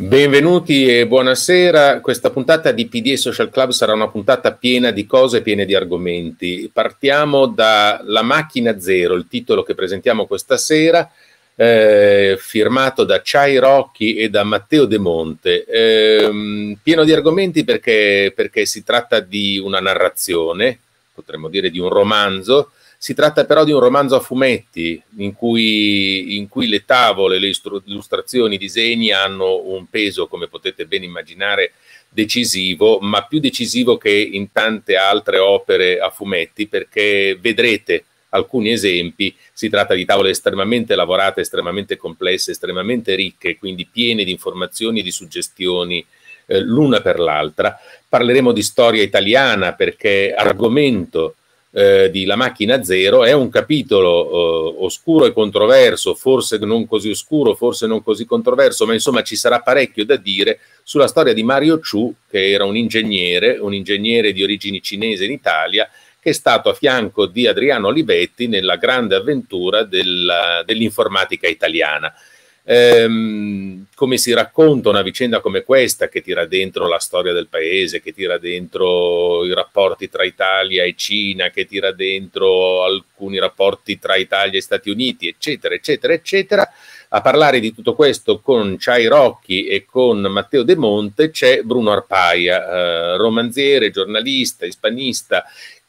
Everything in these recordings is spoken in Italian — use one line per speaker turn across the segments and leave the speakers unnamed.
Benvenuti e buonasera. Questa puntata di PD e Social Club sarà una puntata piena di cose, piena di argomenti. Partiamo da La macchina zero, il titolo che presentiamo questa sera, eh, firmato da Chai Rocchi e da Matteo De Monte. Eh, pieno di argomenti perché, perché si tratta di una narrazione, potremmo dire di un romanzo, si tratta però di un romanzo a fumetti in cui, in cui le tavole, le illustrazioni, i disegni hanno un peso, come potete ben immaginare, decisivo, ma più decisivo che in tante altre opere a fumetti, perché vedrete alcuni esempi, si tratta di tavole estremamente lavorate, estremamente complesse, estremamente ricche, quindi piene di informazioni e di suggestioni eh, l'una per l'altra. Parleremo di storia italiana perché argomento eh, di La macchina zero è un capitolo eh, oscuro e controverso, forse non così oscuro, forse non così controverso, ma insomma ci sarà parecchio da dire sulla storia di Mario Chu, che era un ingegnere, un ingegnere di origini cinese in Italia, che è stato a fianco di Adriano Olivetti nella grande avventura della, dell'informatica italiana ehm, come si racconta una vicenda come questa che tira dentro la storia del paese, che tira dentro i rapporti tra Italia e Cina, che tira dentro alcuni rapporti tra Italia e Stati Uniti, eccetera, eccetera, eccetera. A parlare di tutto questo con Ciai Rocchi e con Matteo De Monte c'è Bruno Arpaia, eh, romanziere, giornalista, ispanista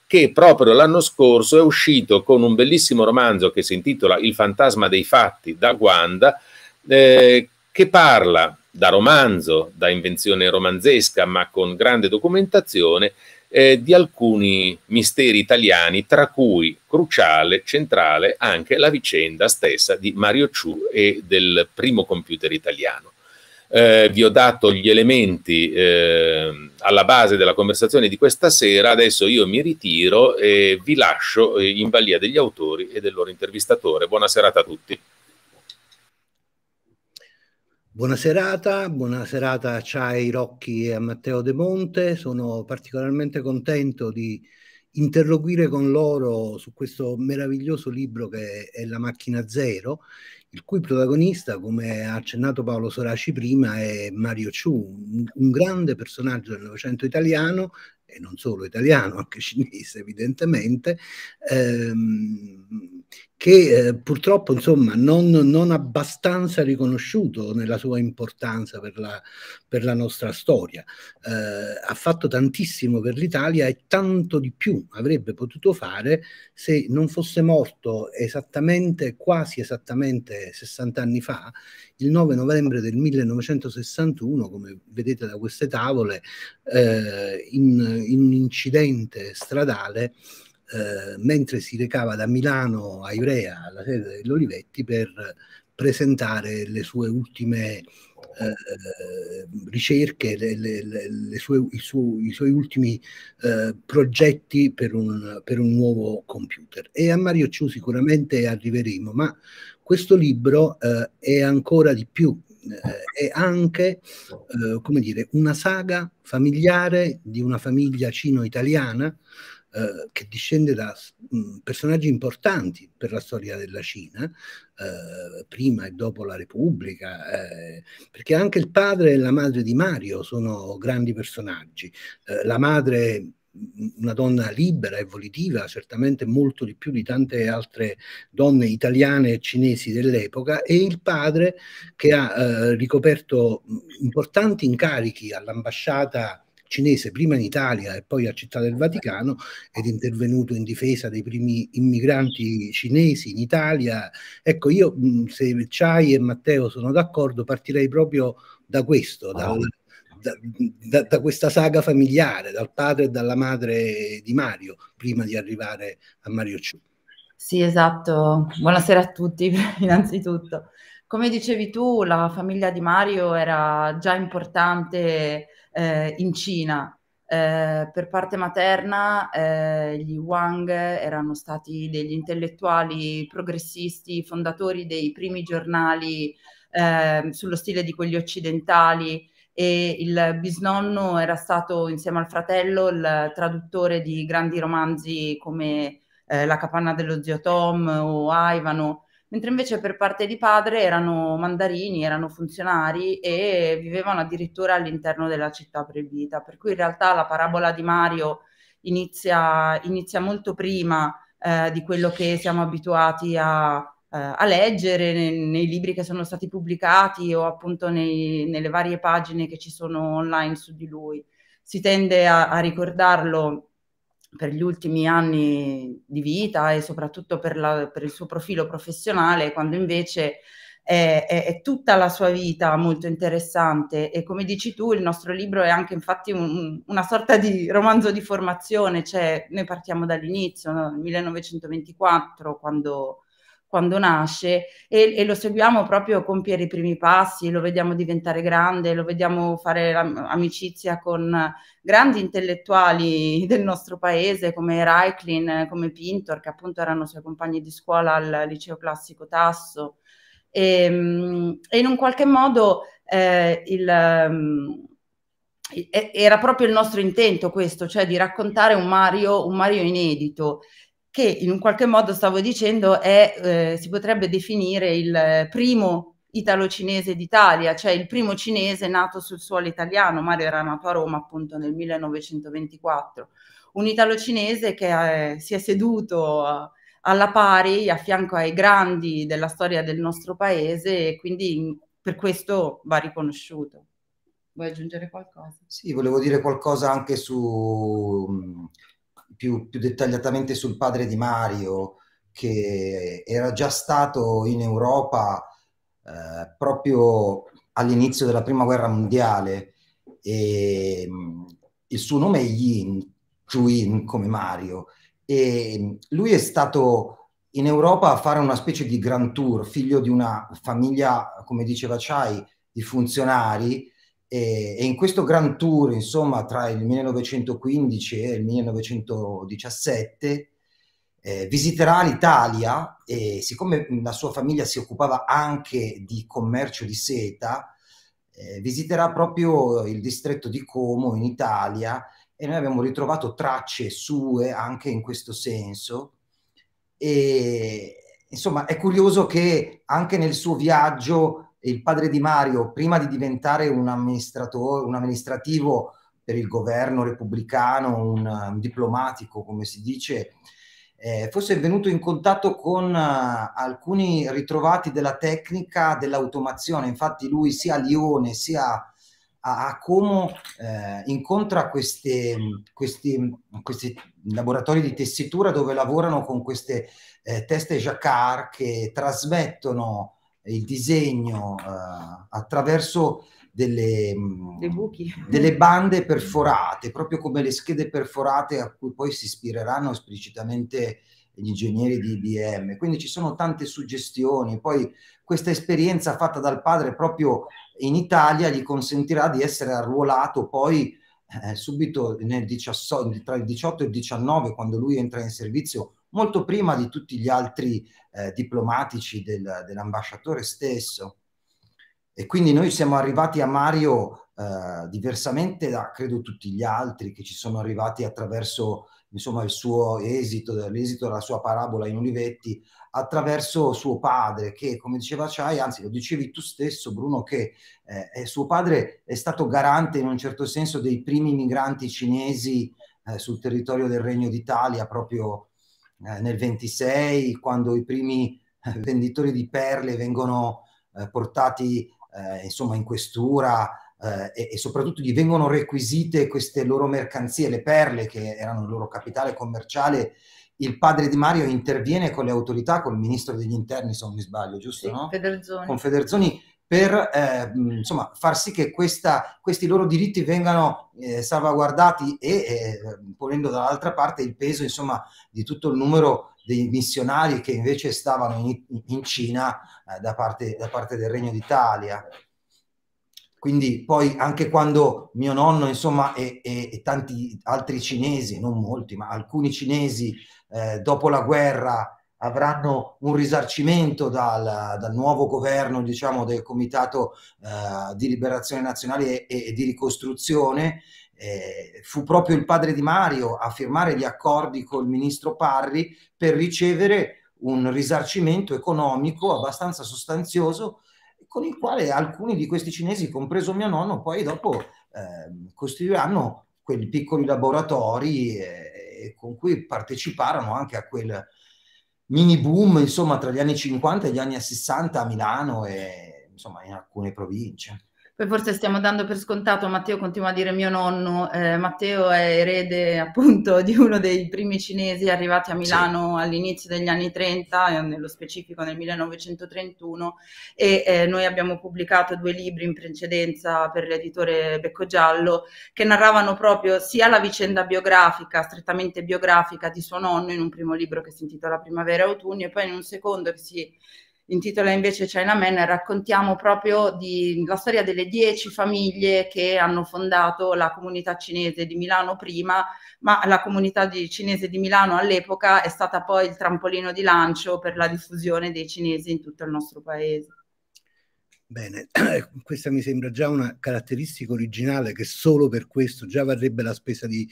che proprio l'anno scorso è uscito con un bellissimo romanzo che si intitola Il fantasma dei fatti da Guanda, eh, che parla da romanzo, da invenzione romanzesca, ma con grande documentazione, eh, di alcuni misteri italiani, tra cui cruciale, centrale, anche la vicenda stessa di Mario Ciù e del primo computer italiano. Eh, vi ho dato gli elementi eh, alla base della conversazione di questa sera, adesso io mi ritiro e vi lascio eh, in balia degli autori e del loro intervistatore. Buona serata a tutti.
Buona serata, buona serata a Ciai Rocchi e a Matteo De Monte. Sono particolarmente contento di interloquire con loro su questo meraviglioso libro che è La macchina zero, il cui protagonista, come ha accennato Paolo Soraci prima, è Mario Ciu, un grande personaggio del Novecento italiano e non solo italiano, anche cinese evidentemente. Ehm, che eh, purtroppo insomma, non, non, abbastanza riconosciuto nella sua importanza per la, per la nostra storia. Eh, ha fatto tantissimo per l'Italia e tanto di più avrebbe potuto fare se non fosse morto esattamente, quasi esattamente 60 anni fa, il 9 novembre del 1961, come vedete da queste tavole, eh, in, in un incidente stradale eh, mentre si recava da Milano a Ivrea, alla sede dell'Olivetti, per presentare le sue ultime eh, ricerche, le, le, le sue, i, su, i, suoi ultimi eh, progetti per un, per un, nuovo computer. E a Mario Ciu sicuramente arriveremo, ma questo libro eh, è ancora di più, eh, è anche eh, come dire, una saga familiare di una famiglia cino-italiana eh, che discende da mh, mm, personaggi importanti per la storia della Cina, eh, prima e dopo la Repubblica, eh, perché anche il padre e la madre di Mario sono grandi personaggi. Eh, la madre mm, una donna libera e volitiva, certamente molto di più di tante altre donne italiane e cinesi dell'epoca, e il padre che ha eh, ricoperto mm, importanti incarichi all'ambasciata cinese, prima in Italia e poi a Città del Vaticano, ed è intervenuto in difesa dei primi immigranti cinesi in Italia. Ecco, io se Ciai e Matteo sono d'accordo, partirei proprio da questo, dal, ah. da, da, da, questa saga familiare, dal padre e dalla madre di Mario, prima di arrivare
a Mario Ciu. Sì, esatto. Buonasera a tutti, innanzitutto. Come dicevi tu, la famiglia di Mario era già importante eh, in Cina. Eh, per parte materna eh, gli Wang erano stati degli intellettuali progressisti, fondatori dei primi giornali eh, sullo stile di quelli occidentali e il bisnonno era stato insieme al fratello il traduttore di grandi romanzi come eh, La capanna dello zio Tom o Ivano mentre invece per parte di padre erano mandarini, erano funzionari e vivevano addirittura all'interno della città proibita, per cui in realtà la parabola di Mario inizia, inizia molto prima eh, di quello che siamo abituati a, eh, a leggere nei, nei, libri che sono stati pubblicati o appunto nei, nelle varie pagine che ci sono online su di lui. Si tende a, a ricordarlo per gli ultimi anni di vita e soprattutto per, la, per il suo profilo professionale, quando invece è, è, è, tutta la sua vita molto interessante e come dici tu il nostro libro è anche infatti un, una sorta di romanzo di formazione, cioè noi partiamo dall'inizio, nel no? 1924, quando quando nasce e, e, lo seguiamo proprio compiere i primi passi, lo vediamo diventare grande, lo vediamo fare amicizia con grandi intellettuali del nostro paese come Reiklin, come Pintor, che appunto erano suoi compagni di scuola al liceo classico Tasso. E, ehm, e in un qualche modo eh, il, ehm, era proprio il nostro intento questo, cioè di raccontare un Mario, un Mario inedito che in un qualche modo, stavo dicendo, è, eh, si potrebbe definire il primo italo-cinese d'Italia, cioè il primo cinese nato sul suolo italiano. Mario era nato a Roma appunto nel 1924. Un italo-cinese che eh, si è seduto alla pari, a fianco ai grandi della storia del nostro paese e quindi per questo va riconosciuto. Vuoi aggiungere qualcosa? Sì,
volevo dire qualcosa anche su mm, più, più dettagliatamente sul padre di Mario, che era già stato in Europa eh, proprio all'inizio della prima guerra mondiale e mm, il suo nome è Yin, Chuin come Mario e mm, lui è stato in Europa a fare una specie di grand tour, figlio di una famiglia, come diceva Chai, di funzionari e, e in questo Grand Tour, insomma, tra il 1915 e il 1917, eh, visiterà l'Italia e siccome la sua famiglia si occupava anche di commercio di seta, eh, visiterà proprio il distretto di Como in Italia e noi abbiamo ritrovato tracce sue anche in questo senso. E, insomma, è curioso che anche nel suo viaggio il padre di Mario, prima di diventare un amministratore, un amministrativo per il governo repubblicano, un, un diplomatico, come si dice, eh, fosse venuto in contatto con uh, alcuni ritrovati della tecnica dell'automazione. Infatti lui sia a Lione sia a, a Como eh, incontra queste, questi, questi, laboratori di tessitura dove lavorano con queste eh, teste jacquard che trasmettono il disegno eh, attraverso delle, mm, delle, bande perforate, proprio come le schede perforate a cui poi si ispireranno esplicitamente gli ingegneri di IBM. Quindi ci sono tante suggestioni. Poi questa esperienza fatta dal padre proprio in Italia gli consentirà di essere arruolato poi eh, subito 18, tra il 18 e il 19, quando lui entra in servizio molto prima di tutti gli altri eh, diplomatici del, dell'ambasciatore stesso. E quindi noi siamo arrivati a Mario eh, diversamente da credo tutti gli altri che ci sono arrivati attraverso insomma, il suo esito, l'esito della sua parabola in Olivetti, attraverso suo padre che, come diceva Ciai, anzi lo dicevi tu stesso Bruno, che eh, suo padre è stato garante in un certo senso dei primi migranti cinesi eh, sul territorio del Regno d'Italia proprio eh, nel 26, quando i primi eh, venditori di perle vengono eh, portati eh, insomma in questura e, e, soprattutto gli vengono requisite queste loro mercanzie, le perle che erano il loro capitale commerciale. Il padre di Mario interviene con le autorità, col ministro degli interni, se non mi sbaglio, giusto? Sì, no?
Federzoni. Con
Federzoni per eh, mm, insomma, far sì che questa, questi loro diritti vengano eh, salvaguardati e eh, ponendo dall'altra parte il peso insomma, di tutto il numero dei missionari che invece stavano in, in Cina eh, da parte, da, parte, del Regno d'Italia. Quindi poi anche quando mio nonno insomma, e, e, e tanti altri cinesi, non molti, ma alcuni cinesi eh, dopo la guerra avranno un risarcimento dal, dal nuovo governo diciamo, del Comitato eh, di Liberazione Nazionale e, e di Ricostruzione. Eh, fu proprio il padre di Mario a firmare gli accordi col ministro Parri per ricevere un risarcimento economico abbastanza sostanzioso con il quale alcuni di questi cinesi, compreso mio nonno, poi dopo eh, costituiranno quei piccoli laboratori eh, con cui parteciparono anche a quel mini boom, insomma, tra gli anni 50 e gli anni 60 a Milano
e insomma in
alcune province.
Poi forse stiamo dando per scontato, Matteo continua a dire mio nonno, eh, Matteo è erede appunto di uno dei primi cinesi arrivati a Milano sì. all'inizio degli anni 30, eh, nello specifico nel 1931, e eh, noi abbiamo pubblicato due libri in precedenza per l'editore Becco Giallo che narravano proprio sia la vicenda biografica, strettamente biografica di suo nonno in un primo libro che si intitola Primavera e Autunno e poi in un secondo che si intitola invece China Man, raccontiamo proprio di, la storia delle dieci famiglie che hanno fondato la comunità cinese di Milano prima, ma la comunità di, cinese di Milano all'epoca è stata poi il trampolino di lancio per la diffusione dei cinesi in tutto il nostro paese.
Bene, questa mi sembra già una caratteristica originale che solo per questo già varrebbe la spesa di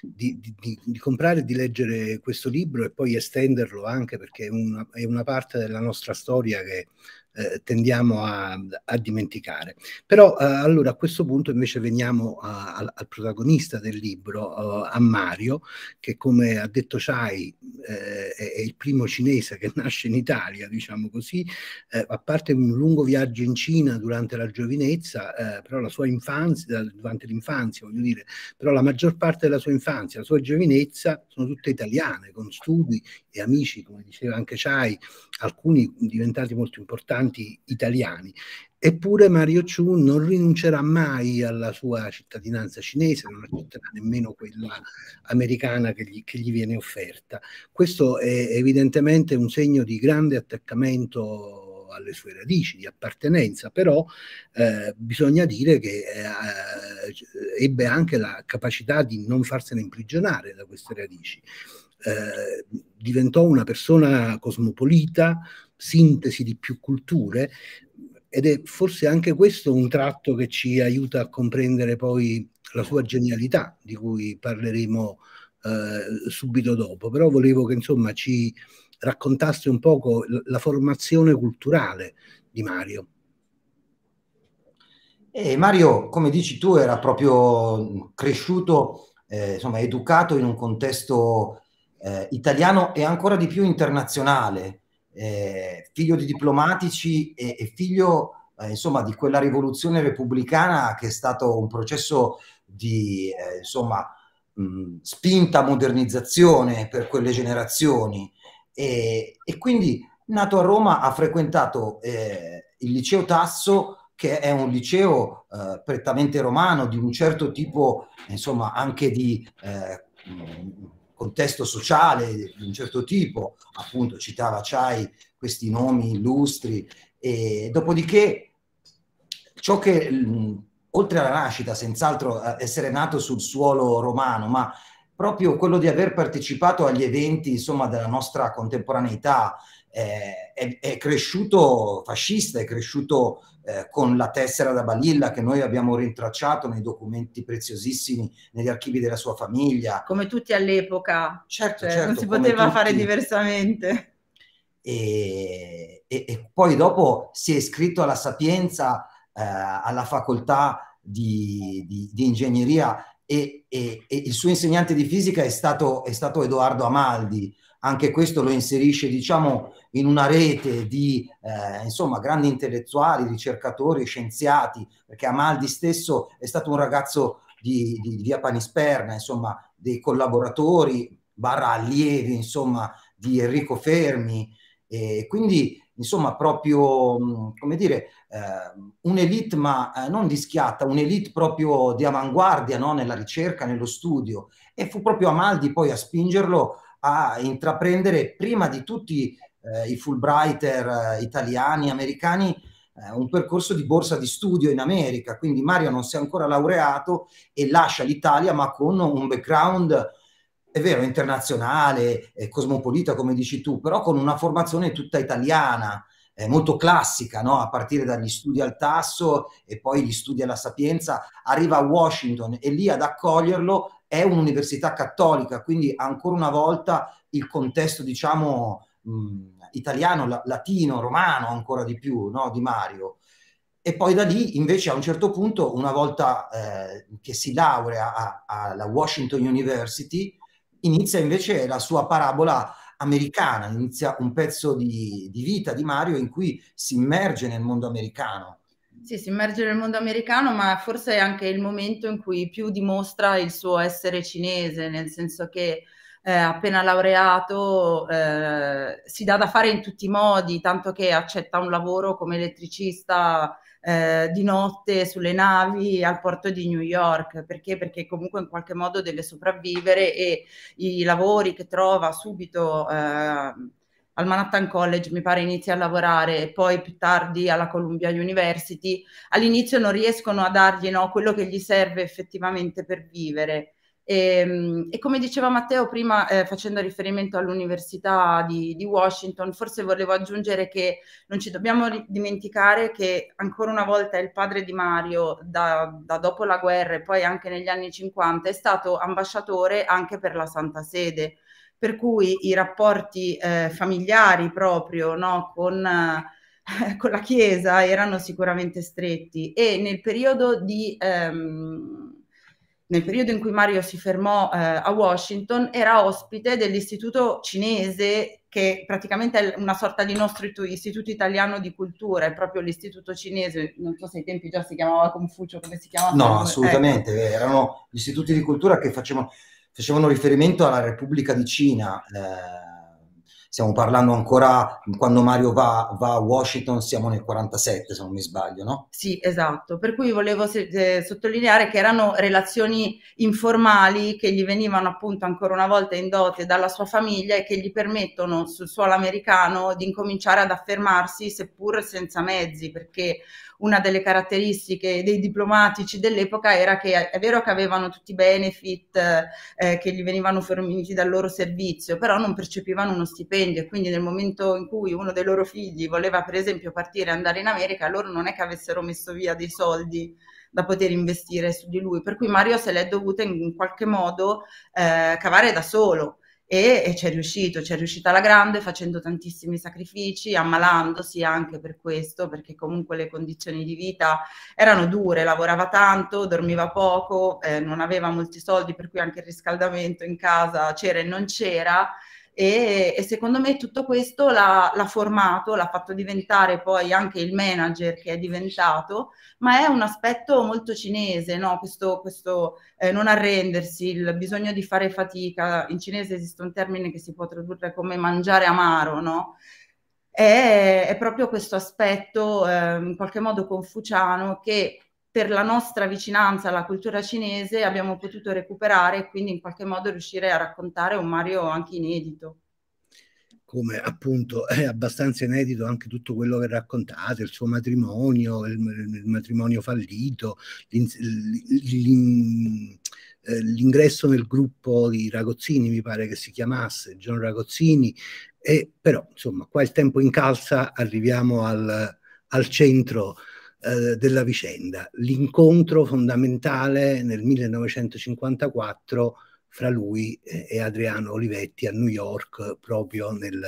di, di, di, comprare e di leggere questo libro e poi estenderlo anche perché è una, è una parte della nostra storia che eh, tendiamo a, a, dimenticare. Però eh, allora a questo punto invece veniamo a, a, al protagonista del libro, eh, a Mario, che come ha detto Chai eh, è il primo cinese che nasce in Italia, diciamo così, eh, a parte un lungo viaggio in Cina durante la giovinezza, eh, però la sua infanzia, durante l'infanzia voglio dire, però la maggior parte della sua infanzia, la sua giovinezza sono tutte italiane, con studi e amici, come diceva anche Chai, alcuni diventati molto importanti tanti italiani. Eppure Mario Chu non rinuncerà mai alla sua cittadinanza cinese, non accetterà nemmeno quella americana che gli, che gli viene offerta. Questo è evidentemente un segno di grande attaccamento alle sue radici di appartenenza, però eh, bisogna dire che eh, ebbe anche la capacità di non farsene imprigionare da queste radici. Eh, diventò una persona cosmopolita, sintesi di più culture ed è forse anche questo un tratto che ci aiuta a comprendere poi la sua genialità, di cui parleremo eh, subito dopo, però volevo che insomma ci raccontaste un poco la formazione culturale di Mario. e Mario, come dici tu, era proprio
cresciuto, eh, insomma, educato in un contesto eh, italiano e ancora di più internazionale, eh, figlio di diplomatici e, e figlio eh, insomma, di quella rivoluzione repubblicana che è stato un processo di eh, insomma, mh, spinta modernizzazione per quelle generazioni e, e, quindi nato a Roma ha frequentato eh, il liceo Tasso che è un liceo eh, prettamente romano di un certo tipo insomma anche di eh, contesto sociale di un certo tipo, appunto citava Chai questi nomi illustri, e dopodiché ciò che oltre alla nascita, senz'altro eh, essere nato sul suolo romano, ma proprio quello di aver partecipato agli eventi insomma, della nostra contemporaneità, eh, è, è, cresciuto fascista, è cresciuto eh, con la tessera da balilla che noi abbiamo rintracciato nei documenti preziosissimi, negli archivi della sua famiglia.
Come tutti all'epoca. Certo, cioè, certo non si poteva fare diversamente.
E, e, e, poi dopo si è iscritto alla Sapienza, eh, alla facoltà di, di, di ingegneria e, e, il suo insegnante di fisica è stato, è stato Edoardo Amaldi, anche questo lo inserisce diciamo, in una rete di eh, insomma, grandi intellettuali, ricercatori, scienziati, perché Amaldi stesso è stato un ragazzo di, di, di via Panisperna, insomma, dei collaboratori, barra allievi, insomma, di Enrico Fermi, e quindi insomma proprio, mm, come dire, eh, un'elite ma eh, non di schiatta, un'elite proprio di avanguardia no? nella ricerca, nello studio e fu proprio Amaldi poi a spingerlo a intraprendere prima di tutti eh, i Fulbrighter eh, italiani, americani, eh, un percorso di borsa di studio in America. Quindi Mario non si è ancora laureato e lascia l'Italia ma con un background è vero, internazionale, eh, cosmopolita come dici tu, però con una formazione tutta italiana, molto classica, no? a partire dagli studi al tasso e poi gli studi alla sapienza, arriva a Washington e lì ad accoglierlo è un'università cattolica, quindi ancora una volta il contesto, diciamo, mh, mm, italiano, la, latino, romano ancora di più, no? di Mario. E poi da lì invece a un certo punto, una volta eh, che si laurea alla Washington University, inizia invece la sua parabola americana, inizia un pezzo di, di vita di Mario in cui si immerge nel mondo
americano. Sì, si immerge nel mondo americano, ma forse è anche il momento in cui più dimostra il suo essere cinese, nel senso che eh, appena laureato eh, si dà da fare in tutti i modi, tanto che accetta un lavoro come elettricista eh, di notte sulle navi al porto di New York, perché? Perché comunque in qualche modo deve sopravvivere e i lavori che trova subito eh, al Manhattan College, mi pare inizia a lavorare e poi più tardi alla Columbia University, all'inizio non riescono a dargli no, quello che gli serve effettivamente per vivere. E, ehm, e, come diceva Matteo prima, eh, facendo riferimento all'Università di, di, Washington, forse volevo aggiungere che non ci dobbiamo dimenticare che ancora una volta il padre di Mario, da, da dopo la guerra e poi anche negli anni 50, è stato ambasciatore anche per la Santa Sede, per cui i rapporti eh, familiari proprio no, con... Eh, con la Chiesa erano sicuramente stretti e nel periodo di, ehm, nel periodo in cui Mario si fermò eh, a Washington, era ospite dell'istituto cinese che praticamente è una sorta di nostro istituto italiano di cultura, è proprio l'istituto cinese, non so se ai tempi già si chiamava Confucio, come si chiamava? No, eh. assolutamente,
ecco. erano gli
istituti di cultura che facevano, facevano riferimento alla Repubblica di Cina. Eh stiamo parlando ancora, quando Mario va, va, a Washington siamo nel 47 se non
mi sbaglio, no? Sì, esatto, per cui volevo eh, sottolineare che erano relazioni informali che gli venivano appunto ancora una volta in dote dalla sua famiglia e che gli permettono sul suolo americano di incominciare ad affermarsi seppur senza mezzi, perché una delle caratteristiche dei diplomatici dell'epoca era che è vero che avevano tutti i benefit eh, eh, che gli venivano forniti dal loro servizio, però non percepivano uno stipendio e quindi nel momento in cui uno dei loro figli voleva per esempio partire e andare in America, loro non è che avessero messo via dei soldi da poter investire su di lui, per cui Mario se l'è dovuta in qualche modo eh, cavare da solo e, e ci è riuscito, ci è riuscita alla grande facendo tantissimi sacrifici, ammalandosi anche per questo, perché comunque le condizioni di vita erano dure, lavorava tanto, dormiva poco, eh, non aveva molti soldi, per cui anche il riscaldamento in casa c'era e non c'era e, e secondo me tutto questo l'ha, l'ha formato, l'ha fatto diventare poi anche il manager che è diventato, ma è un aspetto molto cinese, no? questo, questo eh, non arrendersi, il bisogno di fare fatica, in cinese esiste un termine che si può tradurre come mangiare amaro, no? è, è proprio questo aspetto eh, in qualche modo confuciano che per la nostra vicinanza alla cultura cinese abbiamo potuto recuperare e quindi in qualche modo riuscire a raccontare un Mario anche inedito.
Come appunto è abbastanza inedito anche tutto quello che raccontate, il suo matrimonio, il, il matrimonio fallito, eh, l'ingresso nel gruppo di Ragozzini, mi pare che si chiamasse, John Ragozzini, e, però insomma qua il tempo incalza, arriviamo al, al centro eh, della vicenda, l'incontro fondamentale nel 1954 fra lui e Adriano Olivetti a New York, proprio nel,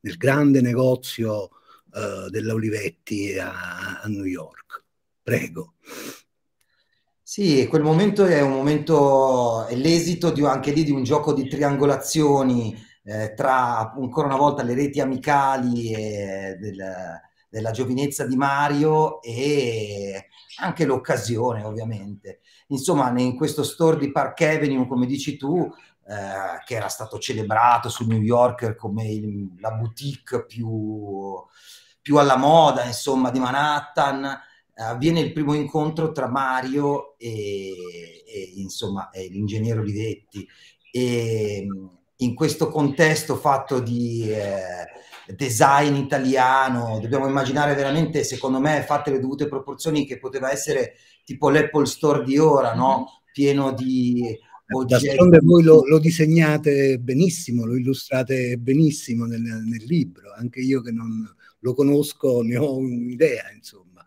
nel grande negozio eh, della Olivetti a, a New York. Prego. Sì, quel momento è un momento,
è l'esito di, anche lì di un gioco di triangolazioni eh, tra ancora una volta le reti amicali e del, della giovinezza di Mario e anche l'occasione ovviamente. Insomma, in questo store di Park Avenue, come dici tu, eh, che era stato celebrato su New Yorker come il, la boutique più, più, alla moda, insomma, di Manhattan, eh, avviene il primo incontro tra Mario e, e insomma, e l'ingegnere Olivetti. E in questo contesto fatto di... Eh, design italiano, dobbiamo immaginare veramente, secondo me, fatte le dovute proporzioni, che poteva essere tipo l'Apple Store di ora, no? Mm-hmm. pieno di oggetti. D'altronde voi lo,
lo, disegnate benissimo, lo illustrate benissimo nel, nel libro, anche io che non lo conosco ne ho un'idea, insomma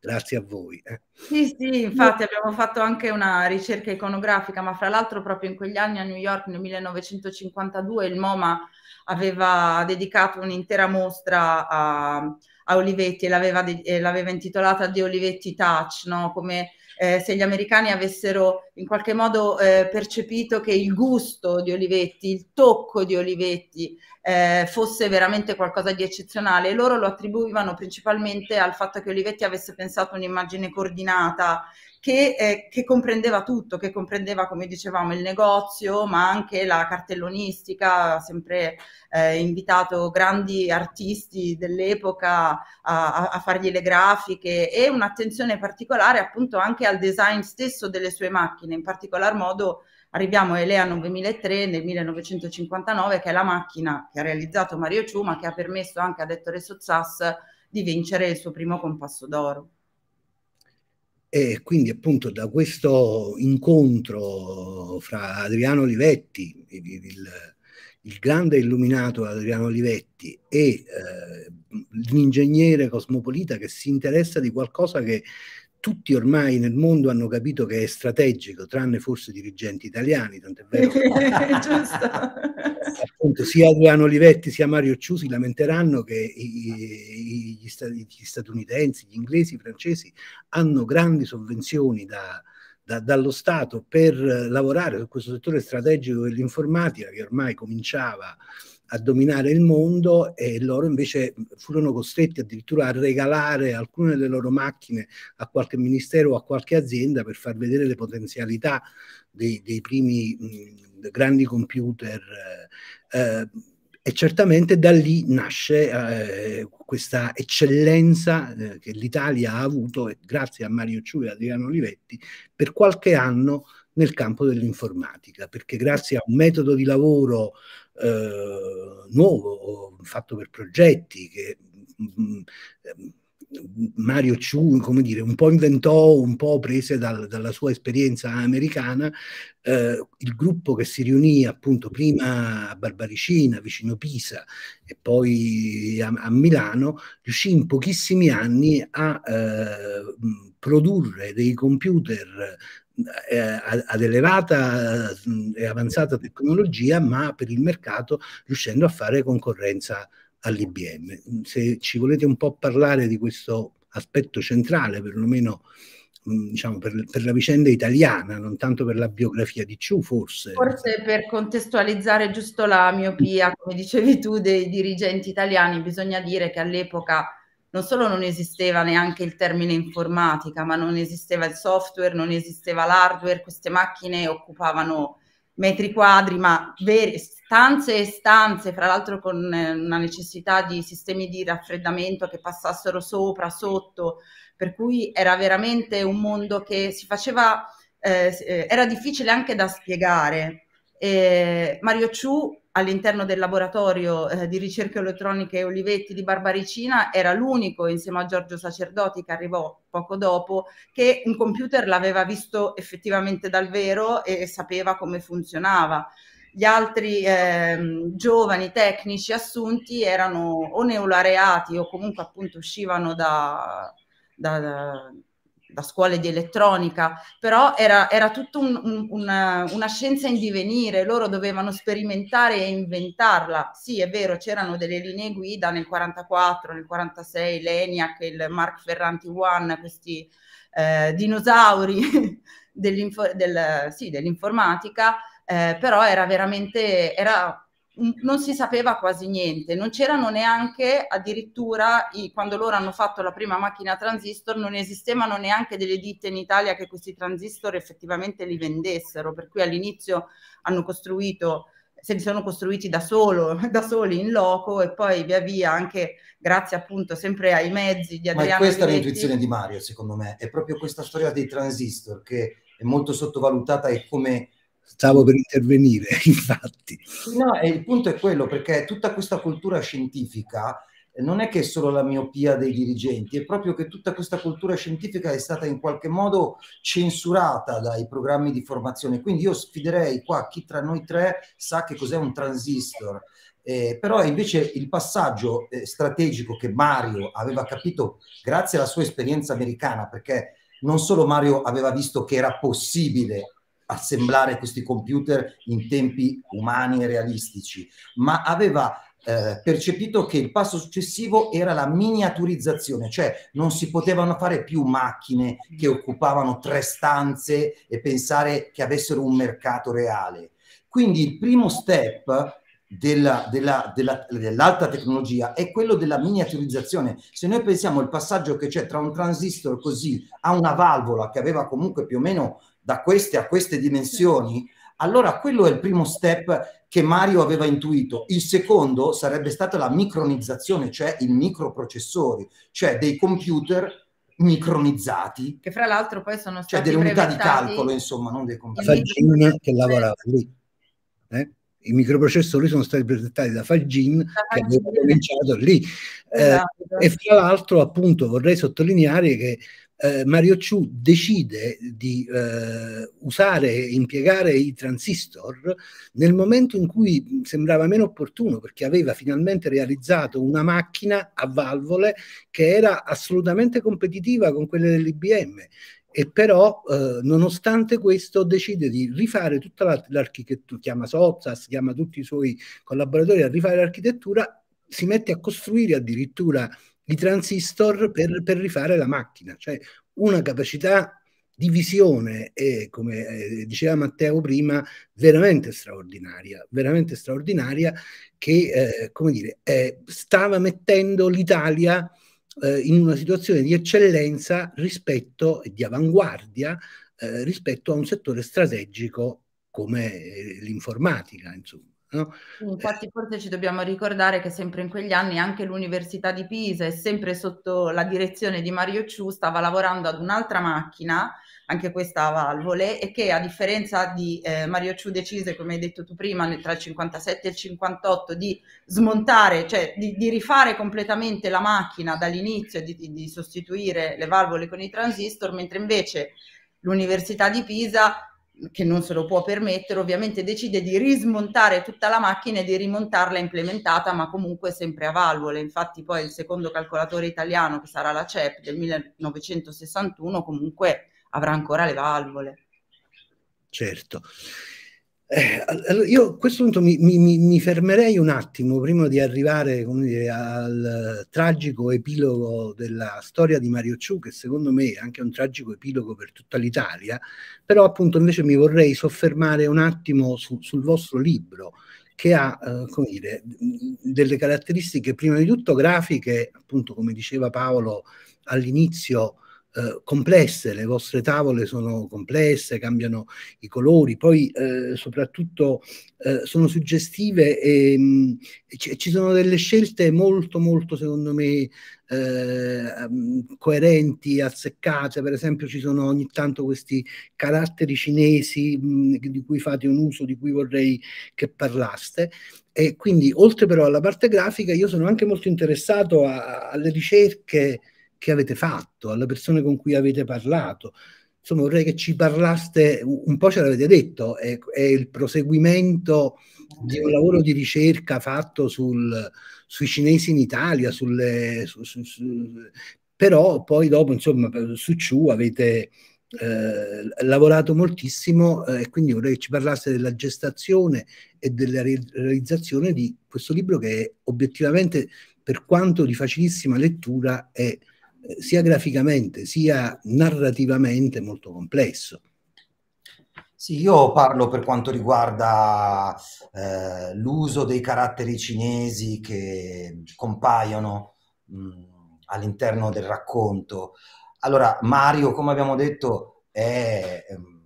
grazie a voi. Eh.
Sì, sì, infatti abbiamo fatto anche una ricerca iconografica, ma fra l'altro proprio in quegli anni a New York nel 1952 il MoMA aveva dedicato un'intera mostra a, a Olivetti e l'aveva, de- l'aveva, intitolata The Olivetti Touch, no? come eh, se gli americani avessero in qualche modo eh, percepito che il gusto di Olivetti, il tocco di Olivetti eh, fosse veramente qualcosa di eccezionale. Loro lo attribuivano principalmente al fatto che Olivetti avesse pensato un'immagine coordinata che, eh, che, comprendeva tutto, che comprendeva, come dicevamo, il negozio, ma anche la cartellonistica, sempre eh, invitato grandi artisti dell'epoca a, a, fargli le grafiche e un'attenzione particolare appunto anche al design stesso delle sue macchine, in particolar modo arriviamo a Elea 9003 nel 1959, che è la macchina che ha realizzato Mario Ciuma, che ha permesso anche a Dettore Sozzas di vincere il suo primo compasso d'oro.
E quindi appunto da questo incontro fra Adriano Olivetti, il, il grande illuminato Adriano Olivetti, e eh, l'ingegnere cosmopolita che si interessa di qualcosa che tutti ormai nel mondo hanno capito che è strategico, tranne forse dirigenti italiani, tant'è vero. Appunto, sia Adriano Olivetti sia Mario Ciusi lamenteranno che i, i, gli, sta, gli, statunitensi, gli inglesi, i francesi hanno grandi sovvenzioni da, da, dallo Stato per lavorare su questo settore strategico dell'informatica che ormai cominciava a dominare il mondo e loro invece furono costretti addirittura a regalare alcune delle loro macchine a qualche ministero o a qualche azienda per far vedere le potenzialità dei, dei primi mh, grandi computer. Eh, eh e certamente da lì nasce eh, questa eccellenza eh, che l'Italia ha avuto, e grazie a Mario Ciu e Adriano Olivetti, per qualche anno nel campo dell'informatica, perché grazie a un metodo di lavoro eh, nuovo, fatto per progetti, che mm, mm, Mario Ciu, come dire, un po' inventò, un po' prese dal, dalla sua esperienza americana, eh, il gruppo che si riunì appunto prima a Barbaricina, vicino Pisa, e poi a, a Milano, riuscì in pochissimi anni a eh, mm, produrre dei computer eh, ad elevata e avanzata tecnologia, ma per il mercato riuscendo a fare concorrenza all'IBM. Se ci volete un po' parlare di questo aspetto centrale, perlomeno diciamo, per, per, la vicenda italiana, non tanto per la biografia di Ciu, forse.
Forse per contestualizzare giusto la miopia, come dicevi tu, dei dirigenti italiani, bisogna dire che all'epoca non solo non esisteva neanche il termine informatica, ma non esisteva il software, non esisteva l'hardware, queste macchine occupavano metri quadri, ma vere, stanze e stanze, fra l'altro con eh, una necessità di sistemi di raffreddamento che passassero sopra, sotto, per cui era veramente un mondo che si faceva, eh, eh era difficile anche da spiegare. Eh, Mario Ciu all'interno del laboratorio eh, di ricerche elettroniche Olivetti di Barbaricina era l'unico insieme a Giorgio Sacerdoti che arrivò poco dopo che un computer l'aveva visto effettivamente dal vero e, e sapeva come funzionava. Gli altri eh, giovani tecnici assunti erano o neolareati o comunque appunto uscivano da, da, da da scuole di elettronica, però era, era tutta un, un, una, una, scienza in divenire, loro dovevano sperimentare e inventarla. Sì, è vero, c'erano delle linee guida nel 44, nel 46, l'ENIAC, il Mark Ferranti One, questi eh, dinosauri dell'info, del, sì, dell'informatica, eh, però era veramente... Era, non si sapeva quasi niente, non c'erano neanche addirittura, i, quando loro hanno fatto la prima macchina transistor, non esistevano neanche delle ditte in Italia che questi transistor effettivamente li vendessero, per cui all'inizio hanno costruito, se li sono costruiti da, solo, da soli in loco e poi via via anche grazie appunto sempre ai mezzi di Adriano. Ma questa è l'intuizione
di Mario secondo me, è proprio questa storia dei transistor che è molto sottovalutata e come
Stavo per intervenire, infatti.
No, e il punto è quello, perché tutta questa cultura scientifica eh, non è che è solo la miopia dei dirigenti, è proprio che tutta questa cultura scientifica è stata in qualche modo censurata dai programmi di formazione. Quindi io sfiderei qua chi tra noi tre sa che cos'è un transistor. Eh, però invece il passaggio eh, strategico che Mario aveva capito grazie alla sua esperienza americana, perché non solo Mario aveva visto che era possibile assemblare questi computer in tempi umani e realistici, ma aveva eh, percepito che il passo successivo era la miniaturizzazione, cioè non si potevano fare più macchine che occupavano tre stanze e pensare che avessero un mercato reale. Quindi il primo step della, della, della, dell'alta tecnologia è quello della miniaturizzazione. Se noi pensiamo al passaggio che c'è tra un transistor così a una valvola che aveva comunque più o meno da queste a queste dimensioni, allora quello è il primo step che Mario aveva intuito. Il secondo sarebbe stata la micronizzazione, cioè i microprocessori, cioè dei computer
micronizzati.
Che fra l'altro poi sono cioè stati Cioè delle unità di calcolo,
insomma, non dei
computer. Fagin
che lavorava lì. Eh? I microprocessori sono stati presentati da Fagin, da Fagin. che aveva cominciato lì. Eh, esatto. Eh, e fra l'altro, appunto, vorrei sottolineare che eh, Mario Chu decide di eh, usare e impiegare i transistor nel momento in cui sembrava meno opportuno perché aveva finalmente realizzato una macchina a valvole che era assolutamente competitiva con quelle dell'IBM e però eh, nonostante questo decide di rifare tutta l'architettura, chiama Sozzas, chiama tutti i suoi collaboratori a rifare l'architettura, si mette a costruire addirittura di transistor per, per rifare la macchina, cioè una capacità di visione e, come eh, diceva Matteo prima, veramente straordinaria, veramente straordinaria che, eh, come dire, eh, stava mettendo l'Italia eh, in una situazione di eccellenza rispetto e di avanguardia eh, rispetto a un settore strategico come eh, l'informatica, insomma. No?
Eh, infatti forse ci dobbiamo ricordare che sempre in quegli anni anche l'Università di Pisa e sempre sotto la direzione di Mario Ciu stava lavorando ad un'altra macchina, anche questa a valvole, e che a differenza di eh, Mario Ciu decise, come hai detto tu prima, tra il 57 e il 58 di smontare, cioè di, di rifare completamente la macchina dall'inizio, di, di, di sostituire le valvole con i transistor, mentre invece l'Università di Pisa che non se lo può permettere, ovviamente decide di rismontare tutta la macchina e di rimontarla implementata, ma comunque sempre a valvole. Infatti poi il secondo calcolatore italiano, che sarà la CEP del 1961, comunque avrà ancora le valvole.
Certo. Eh, allora io a questo punto mi, mi, mi, fermerei un attimo prima di arrivare dire, al tragico epilogo della storia di Mario Ciu, che secondo me è anche un tragico epilogo per tutta l'Italia, però appunto invece mi vorrei soffermare un attimo su, sul vostro libro, che ha eh, come dire, delle caratteristiche prima di tutto grafiche, appunto come diceva Paolo all'inizio, eh, complesse, le vostre tavole sono complesse, cambiano i colori, poi eh, soprattutto eh, sono suggestive e, mh, mm, ci sono delle scelte molto molto secondo me eh, mm, coerenti, azzeccate, per esempio ci sono ogni tanto questi caratteri cinesi mh, mm, di cui fate un uso, di cui vorrei che parlaste. E quindi oltre però alla parte grafica io sono anche molto interessato a, alle ricerche che avete fatto, alle persone con cui avete parlato. Insomma, vorrei che ci parlaste, un po' ce l'avete detto, è, è il proseguimento di un lavoro di ricerca fatto sul, sui cinesi in Italia, sulle, su, su, su, però poi dopo, insomma, su Ciu avete eh, lavorato moltissimo eh, e eh, quindi vorrei che ci parlaste della gestazione e della re- realizzazione di questo libro che è, obiettivamente, per quanto di facilissima lettura, è sia graficamente sia narrativamente molto complesso. Sì, io parlo
per quanto riguarda eh, l'uso dei caratteri cinesi che compaiono all'interno del racconto. Allora, Mario, come abbiamo detto, è mh, ehm,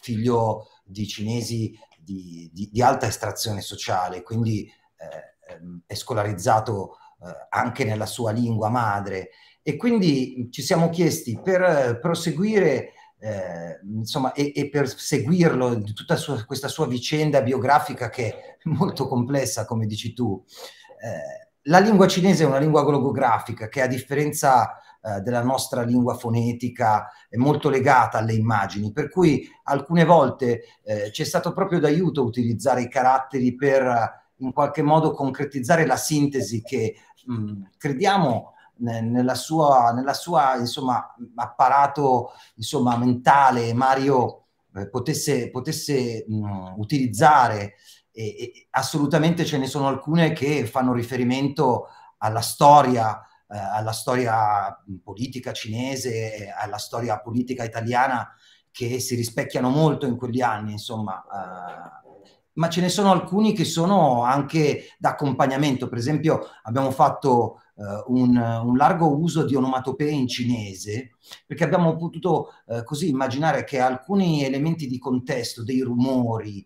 figlio di cinesi di, di, di, alta estrazione sociale, quindi eh, ehm, è scolarizzato eh, anche nella sua lingua madre e quindi ci siamo chiesti per eh, proseguire eh, insomma, e, e, per seguirlo, tutta sua, questa sua vicenda biografica che è molto complessa, come dici tu. Eh, la lingua cinese è una lingua logografica che, a differenza eh, della nostra lingua fonetica, è molto legata alle immagini, per cui alcune volte eh, ci è stato proprio d'aiuto utilizzare i caratteri per eh, in qualche modo concretizzare la sintesi che mh, mm, crediamo nella sua, nella sua insomma, apparato insomma, mentale Mario eh, potesse, potesse mh, utilizzare. E, e, assolutamente ce ne sono alcune che fanno riferimento alla storia, eh, alla storia politica cinese, alla storia politica italiana che si rispecchiano molto in quegli anni, insomma. Eh, ma ce ne sono alcuni che sono anche d'accompagnamento. Per esempio, abbiamo fatto eh, un, un, largo uso di onomatopee in cinese, perché abbiamo potuto eh, così immaginare che alcuni elementi di contesto, dei rumori,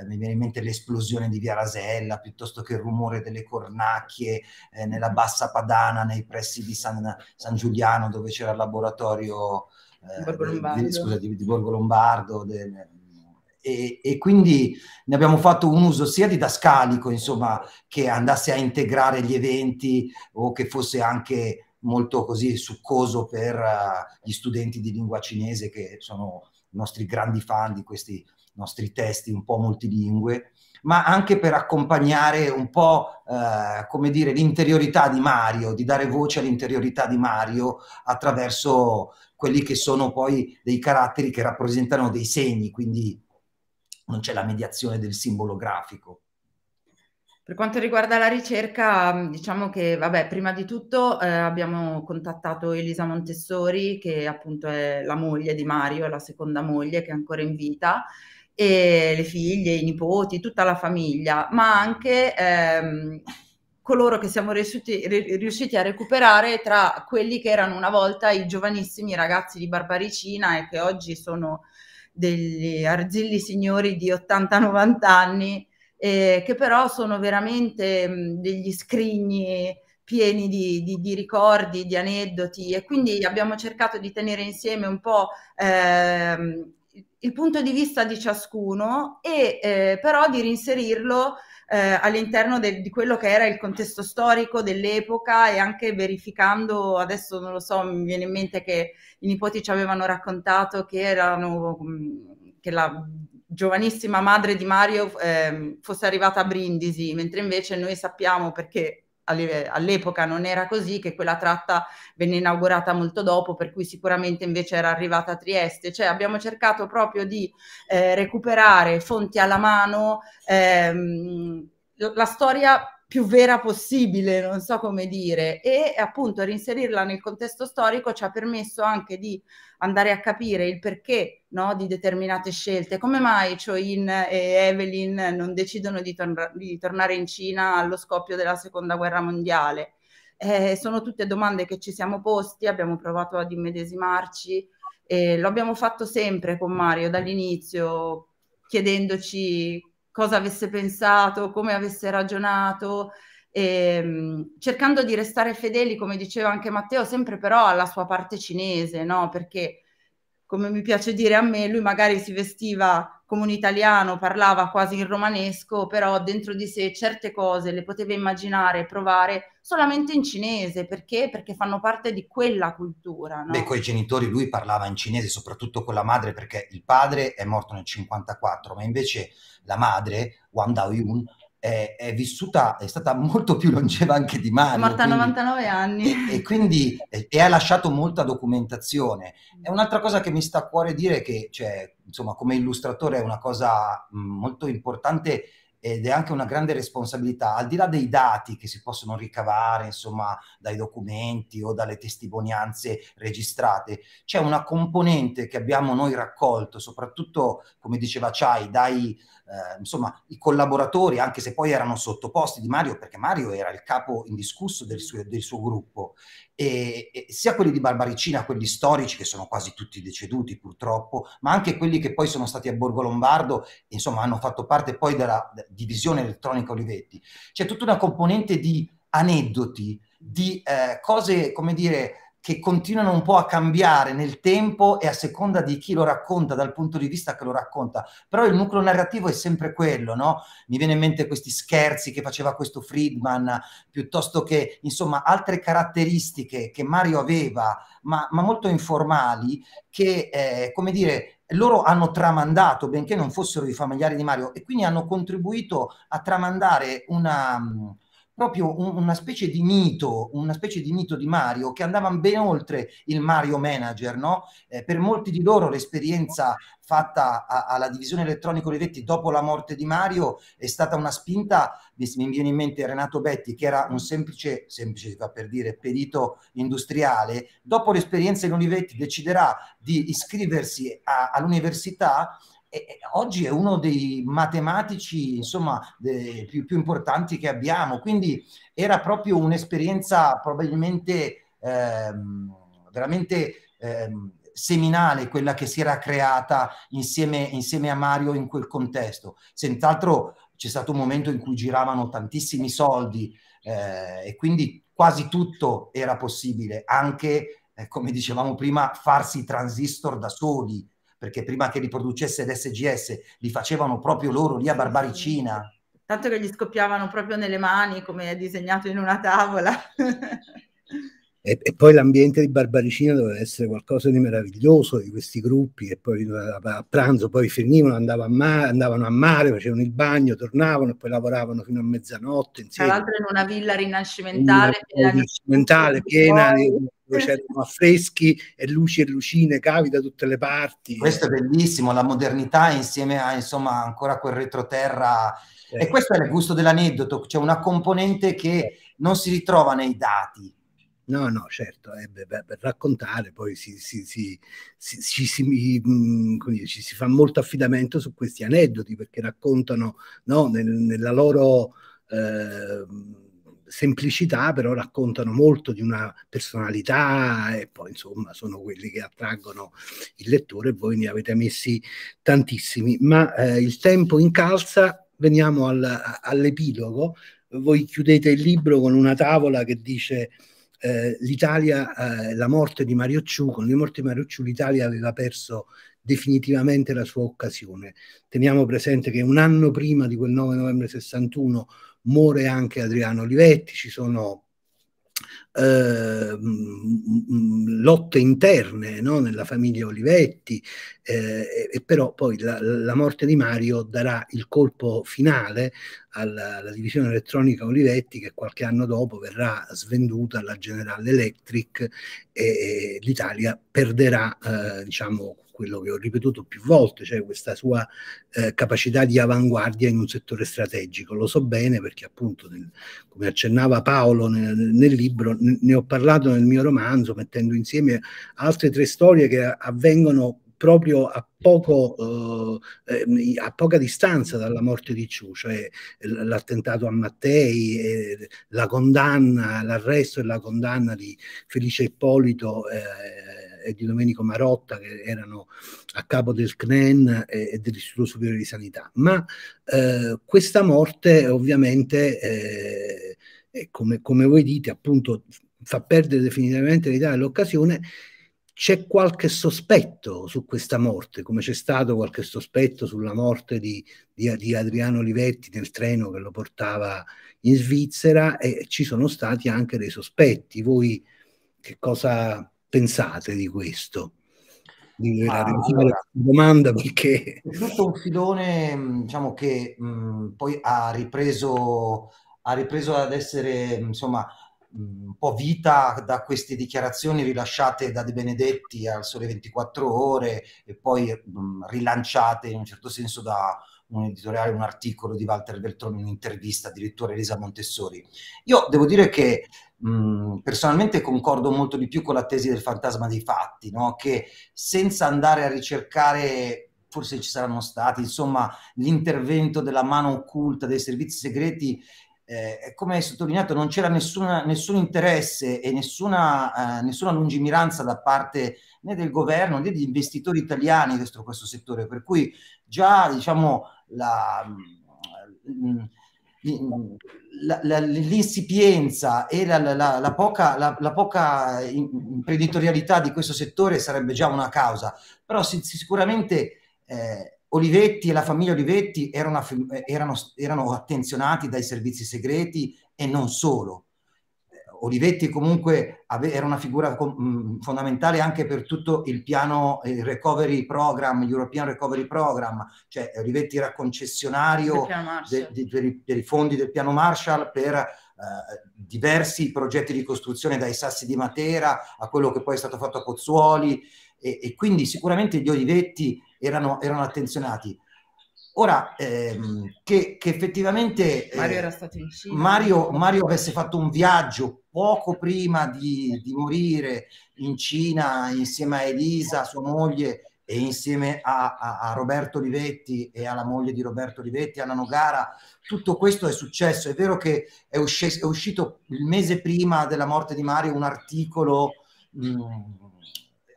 eh, mi viene in mente l'esplosione di Via Rasella, piuttosto che il rumore delle cornacchie eh, nella bassa padana, nei pressi di San, San Giuliano, dove c'era il laboratorio
eh, Borgo di, scusa,
di, di, Borgo Lombardo, de, e, e, quindi ne abbiamo fatto un uso sia didascalico, insomma, che andasse a integrare gli eventi o che fosse anche molto così succoso per uh, gli studenti di lingua cinese che sono i nostri grandi fan di questi nostri testi un po' multilingue, ma anche per accompagnare un po', eh, come dire, l'interiorità di Mario, di dare voce all'interiorità di Mario attraverso quelli che sono poi dei caratteri che rappresentano dei segni, quindi non c'è la mediazione del simbolo grafico.
Per quanto riguarda la ricerca, diciamo che, vabbè, prima di tutto eh, abbiamo contattato Elisa Montessori, che appunto è la moglie di Mario, la seconda moglie che è ancora in vita, e le figlie, i nipoti, tutta la famiglia, ma anche ehm, coloro che siamo riusciti, riusciti, a recuperare tra quelli che erano una volta i giovanissimi ragazzi di Barbaricina e che oggi sono degli arzilli signori di 80-90 anni, eh, che però sono veramente mm, degli scrigni pieni di, di, di, ricordi, di aneddoti e quindi abbiamo cercato di tenere insieme un po' ehm, il punto di vista di ciascuno e eh, però di reinserirlo eh, all'interno de- di quello che era il contesto storico dell'epoca e anche verificando, adesso non lo so, mi viene in mente che i nipoti ci avevano raccontato che erano mm, che la giovanissima madre di Mario eh, fosse arrivata a Brindisi, mentre invece noi sappiamo perché all'epoca non era così, che quella tratta venne inaugurata molto dopo, per cui sicuramente invece era arrivata a Trieste. Cioè abbiamo cercato proprio di eh, recuperare fonti alla mano. Ehm, la storia più vera possibile, non so come dire, e appunto reinserirla nel contesto storico ci ha permesso anche di andare a capire il perché no, di determinate scelte, come mai Choin e Evelyn non decidono di, tor- di, tornare in Cina allo scoppio della seconda guerra mondiale. Eh, sono tutte domande che ci siamo posti, abbiamo provato ad immedesimarci e lo abbiamo fatto sempre con Mario dall'inizio, chiedendoci cosa avesse pensato, come avesse ragionato, ehm, cercando di restare fedeli, come diceva anche Matteo, sempre però alla sua parte cinese, no? Perché, come mi piace dire a me, lui magari si vestiva come un italiano parlava quasi in romanesco, però dentro di sé certe cose le poteva immaginare e provare solamente in cinese, perché? Perché fanno parte di quella cultura. No? Beh,
coi genitori lui parlava in cinese, soprattutto con la madre, perché il padre è morto nel 54, ma invece la madre, Wang Daoyun, è, è, vissuta, è stata molto più longeva anche di Mario. Morta a
99 anni.
E, e quindi e, e, ha lasciato molta documentazione. È mm. un'altra cosa che mi sta a cuore dire che, cioè, insomma, come illustratore è una cosa mm, molto importante ed è anche una grande responsabilità, al di là dei dati che si possono ricavare, insomma, dai documenti o dalle testimonianze registrate, c'è una componente che abbiamo noi raccolto, soprattutto, come diceva Chai, dai, eh, insomma, i collaboratori, anche se poi erano sottoposti di Mario, perché Mario era il capo indiscusso del suo, del suo gruppo, e, e sia quelli di Barbaricina, quelli storici, che sono quasi tutti deceduti purtroppo, ma anche quelli che poi sono stati a Borgo Lombardo, insomma, hanno fatto parte poi della divisione elettronica Olivetti. C'è tutta una componente di aneddoti, di eh, cose, come dire, che continuano un po' a cambiare nel tempo e a seconda di chi lo racconta, dal punto di vista che lo racconta. Però il nucleo narrativo è sempre quello, no? Mi viene in mente questi scherzi che faceva questo Friedman, piuttosto che, insomma, altre caratteristiche che Mario aveva, ma, ma molto informali, che, eh, come dire, loro hanno tramandato, benché non fossero i familiari di Mario, e quindi hanno contribuito a tramandare una proprio un, una specie di mito, una specie di mito di Mario che andava ben oltre il Mario Manager, no? Eh, per molti di loro l'esperienza fatta a, alla divisione elettronica Olivetti dopo la morte di Mario è stata una spinta, mi, mi viene in mente Renato Betti che era un semplice, semplice si fa per dire, perito industriale, dopo l'esperienza in Olivetti deciderà di iscriversi a, all'università oggi è uno dei matematici insomma, de, più, più, importanti che abbiamo, quindi era proprio un'esperienza probabilmente ehm, veramente ehm, seminale quella che si era creata insieme, insieme a Mario in quel contesto. Senz'altro c'è stato un momento in cui giravano tantissimi soldi eh, e quindi quasi tutto era possibile, anche eh, come dicevamo prima, farsi transistor da soli, perché prima che riproducesse l'SGS li facevano
proprio loro lì a Barbaricina.
Tanto che gli scoppiavano proprio nelle mani, come è disegnato in una tavola.
E, e, poi l'ambiente di Barbaricina doveva essere qualcosa di meraviglioso di questi gruppi e poi a pranzo poi finivano, andavano a, mare, andavano a mare, facevano il bagno, tornavano e poi lavoravano fino a mezzanotte. Insieme. Tra l'altro
in una villa rinascimentale, una, piena,
rinascimentale piena, piena, dove cioè, c'erano affreschi e luci
e lucine, cavi da tutte le parti. Questo è bellissimo, la modernità insieme a insomma ancora quel retroterra. Sì. E questo è il gusto dell'aneddoto, c'è cioè una componente che non si ritrova nei dati.
No, no, certo, eh, beh, beh, per raccontare poi ci si, si, si, mm, si fa molto affidamento su questi aneddoti perché raccontano no, nel, nella loro... Eh, semplicità però raccontano molto di una personalità e poi insomma sono quelli che attraggono il lettore voi ne avete messi tantissimi, ma eh, il tempo incalza, veniamo al, all'epilogo, voi chiudete il libro con una tavola che dice eh, l'Italia, eh, la morte di Mario Ciu, con la morte di Mario Ciu l'Italia aveva perso definitivamente la sua occasione. Teniamo presente che un anno prima di quel 9 novembre 61 muore anche Adriano Olivetti, ci sono eh, lotte interne no? nella famiglia Olivetti, eh, e però poi la, la, morte di Mario darà il colpo finale alla, alla, divisione elettronica Olivetti che qualche anno dopo verrà svenduta alla General Electric e, e l'Italia perderà eh, diciamo, quello che ho ripetuto più volte, cioè questa sua eh, capacità di avanguardia in un settore strategico. Lo so bene perché appunto, nel, come accennava Paolo nel, nel libro, ne, ne ho parlato nel mio romanzo mettendo insieme altre tre storie che avvengono proprio a, poco, eh, ehm, a, poca distanza dalla morte di Ciu, cioè l'attentato a Mattei, eh, la condanna, l'arresto e la condanna di Felice Ippolito eh, e di Domenico Marotta che erano a capo del CNEN e, e dell'Istituto Superiore di Sanità. Ma eh, questa morte ovviamente, eh, come, come voi dite, appunto fa perdere definitivamente l'Italia l'occasione c'è qualche sospetto su questa morte, come c'è stato qualche sospetto sulla morte di, di, di, Adriano Olivetti nel treno che lo portava in Svizzera e ci sono stati anche dei sospetti. Voi che cosa, pensate di questo? Di ah, allora, domanda perché... È tutto un filone mm,
diciamo che mh, mm, poi ha ripreso, ha ripreso ad essere mm, insomma un po' vita da queste dichiarazioni rilasciate da De Benedetti al Sole 24 Ore e poi mh, rilanciate in un certo senso da un editoriale, un articolo di Walter Veltroni, un'intervista addirittura Elisa Montessori. Io devo dire che personalmente concordo molto di più con la tesi del fantasma dei fatti, no? che senza andare a ricercare, forse ci saranno stati, insomma, l'intervento della mano occulta dei servizi segreti eh, come hai sottolineato, non c'era nessuna, nessun interesse e nessuna, eh, nessuna, lungimiranza da parte né del governo né degli investitori italiani dentro questo settore, per cui già diciamo, la, l'insipienza e la, la, la poca, la, poca imprenditorialità di questo settore sarebbe già una causa, però sicuramente eh, Olivetti e la famiglia Olivetti erano, eh, erano, erano attenzionati dai servizi segreti e non solo Olivetti comunque ave- era una figura com- mm, fondamentale anche per tutto il piano il eh, recovery program, European Recovery Program, cioè Olivetti era concessionario de- de- de- per i fondi del piano Marshall per eh, diversi progetti di costruzione dai sassi di Matera a quello che poi è stato fatto a Pozzuoli e, e quindi sicuramente gli Olivetti erano, erano attenzionati. Ora, ehm, che, che, effettivamente eh,
Mario, Mario,
Mario, avesse fatto un viaggio poco prima di, di, morire in Cina insieme a Elisa, sua moglie, e insieme a, a, a Roberto Rivetti e alla moglie di Roberto Rivetti, Anna Nogara, tutto questo è successo. È vero che è, usci- è uscito il mese prima della morte di Mario un articolo... Mh, mm,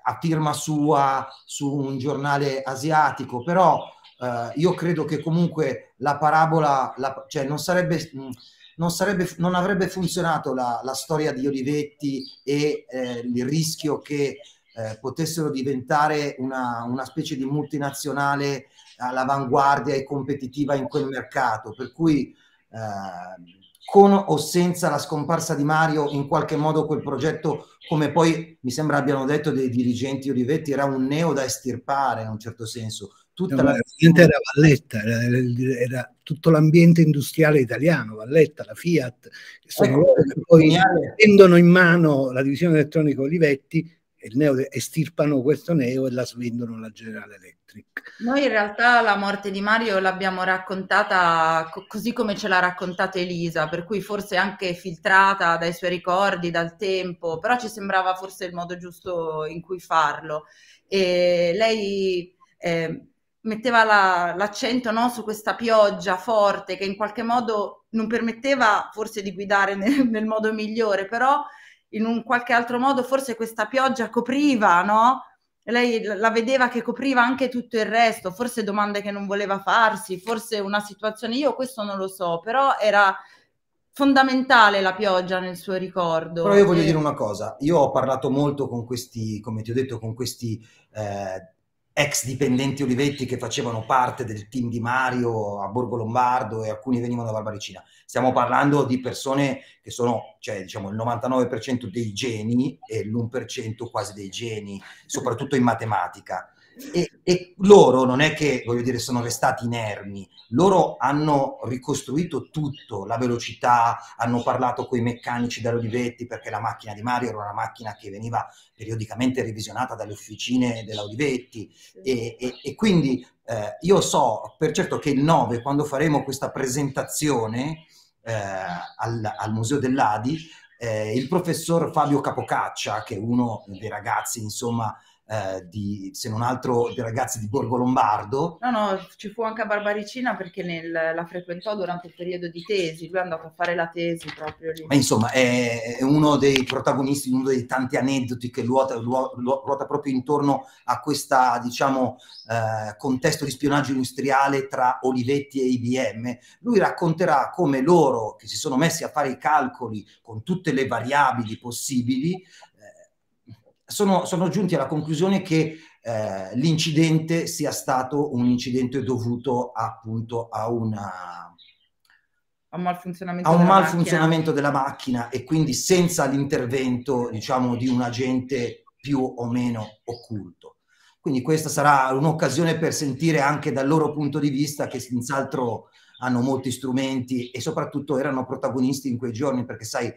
a firma sua su un giornale asiatico, però eh, io credo che comunque la parabola, la, cioè non sarebbe, mm, non sarebbe, non avrebbe funzionato la, la storia di Olivetti e eh, il rischio che eh, potessero diventare una, una, specie di multinazionale all'avanguardia e competitiva in quel mercato. Per cui eh, con o senza la scomparsa di Mario, in qualche modo quel progetto, come poi mi sembra abbiano detto dei dirigenti Olivetti, era un neo da estirpare in un certo senso
tutta no, la... era Valletta, era, era tutto l'ambiente industriale italiano, Valletta, la Fiat, che sono loro ecco, che eh, poi prendono in mano la divisione elettronica Olivetti e neo, estirpano questo neo e la svendono alla General Electric.
Noi in realtà la morte di Mario l'abbiamo raccontata co così come ce l'ha raccontata Elisa, per cui forse anche filtrata dai suoi ricordi, dal tempo, però ci sembrava forse il modo giusto in cui farlo. E lei... Eh, metteva la, l'accento no, su questa pioggia forte che in qualche modo non permetteva forse di guidare nel, nel modo migliore, però in un qualche altro modo forse questa pioggia copriva, no? Lei la vedeva che copriva anche tutto il resto, forse domande che non voleva farsi, forse una situazione, io questo non lo so, però era fondamentale la pioggia nel suo ricordo. Però io voglio dire una
cosa, io ho parlato molto con questi, come ti ho detto, con questi eh, ex dipendenti Olivetti che facevano parte del team di Mario a Borgo Lombardo e alcuni venivano da Barbaricina. Stiamo parlando di persone che sono, cioè, diciamo, il 99% dei geni e l'1% quasi dei geni, soprattutto in matematica. E, e, loro non è che, voglio dire, sono restati inermi, loro hanno ricostruito tutto, la velocità, hanno parlato con i meccanici dell'Olivetti perché la macchina di Mario era una macchina che veniva periodicamente revisionata dalle officine dell'Olivetti e, e, e quindi eh, io so per certo che il 9, quando faremo questa presentazione eh, al, al Museo dell'Adi, eh, il professor Fabio Capocaccia, che è uno dei ragazzi, insomma, eh, di, se non altro, di ragazzi di Borgo Lombardo.
No, no, ci fu anche a Barbaricina perché nel, la frequentò durante il periodo di tesi, lui è andato a fare la tesi proprio lì. Ma insomma,
è, è uno dei protagonisti, uno dei tanti aneddoti che ruota, ruota proprio intorno a questo, diciamo, eh, contesto di spionaggio industriale tra Olivetti e IBM. Lui racconterà come loro, che si sono messi a fare i calcoli con tutte le variabili possibili, sono, sono giunti alla conclusione che eh, l'incidente sia stato un incidente dovuto appunto a una
a un malfunzionamento, a un della, malfunzionamento
macchina. della macchina e quindi senza l'intervento diciamo di un agente più o meno occulto. Quindi questa sarà un'occasione per sentire anche dal loro punto di vista che senz'altro hanno molti strumenti e soprattutto erano protagonisti in quei giorni perché sai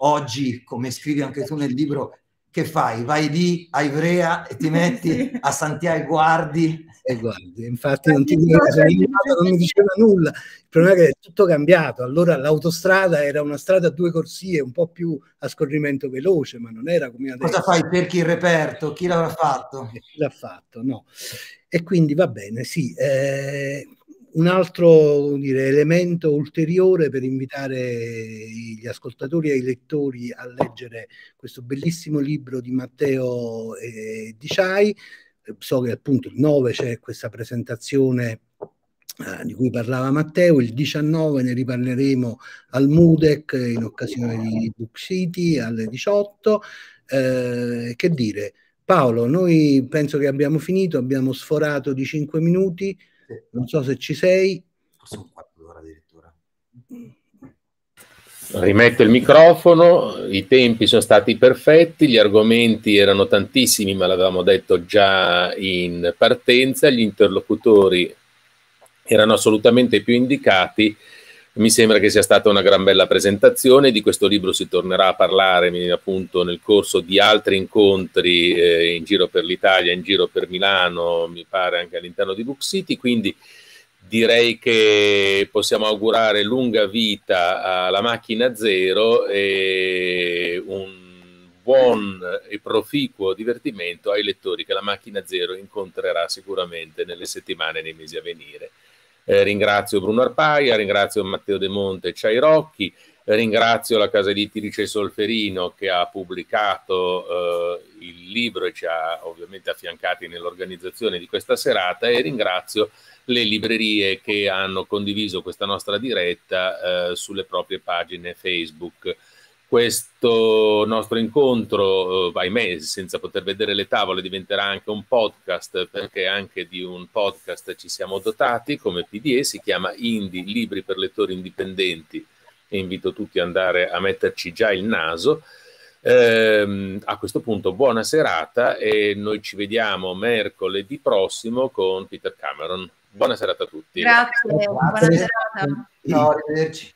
oggi come scrivi anche tu nel libro che fai? Vai lì a Ivrea e ti
metti sì. a Santiago e Guardi? E guardi, infatti non, ti dico, cioè, non mi diceva nulla, il problema è che è tutto cambiato, allora l'autostrada era una strada a due corsie, un po' più a scorrimento veloce, ma non era come adesso. Cosa fai per chi il reperto? Chi l'avrà fatto? Eh, chi l'ha fatto, no. E quindi va bene, sì. Eh un altro dire, elemento ulteriore per invitare gli ascoltatori e i lettori a leggere questo bellissimo libro di Matteo eh, Diciai. So che appunto il 9 c'è questa presentazione eh, di cui parlava Matteo, il 19 ne riparleremo al MUDEC in occasione di Book City alle 18. Eh, che dire, Paolo, noi penso che abbiamo finito, abbiamo sforato di 5 minuti non so se ci sei. Sono un quarto d'ora addirittura.
Rimetto il microfono, i tempi sono stati perfetti, gli argomenti erano tantissimi, ma l'avevamo detto già in partenza, gli interlocutori erano assolutamente più indicati mi sembra che sia stata una gran bella presentazione, di questo libro si tornerà a parlare appunto nel corso di altri incontri eh, in giro per l'Italia, in giro per Milano, mi pare anche all'interno di Book City, quindi direi che possiamo augurare lunga vita alla macchina zero e un buon e proficuo divertimento ai lettori che la macchina zero incontrerà sicuramente nelle settimane e nei mesi a venire. Eh, ringrazio Bruno Arpaia, ringrazio Matteo De Monte e Ciairocchi, eh, ringrazio la casa editrice Solferino che ha pubblicato eh, il libro e ci ha ovviamente affiancati nell'organizzazione di questa serata e ringrazio le librerie che hanno condiviso questa nostra diretta eh, sulle proprie pagine Facebook questo nostro incontro, eh, ahimè, senza poter vedere le tavole, diventerà anche un podcast, perché anche di un podcast ci siamo dotati come PDE, si chiama Indie, Libri per Lettori Indipendenti, e invito tutti ad andare a metterci già il naso. Eh, a questo punto buona serata e noi ci vediamo mercoledì prossimo con Peter Cameron. Buona serata a tutti. Grazie, Grazie.
buona serata. Ciao, arrivederci.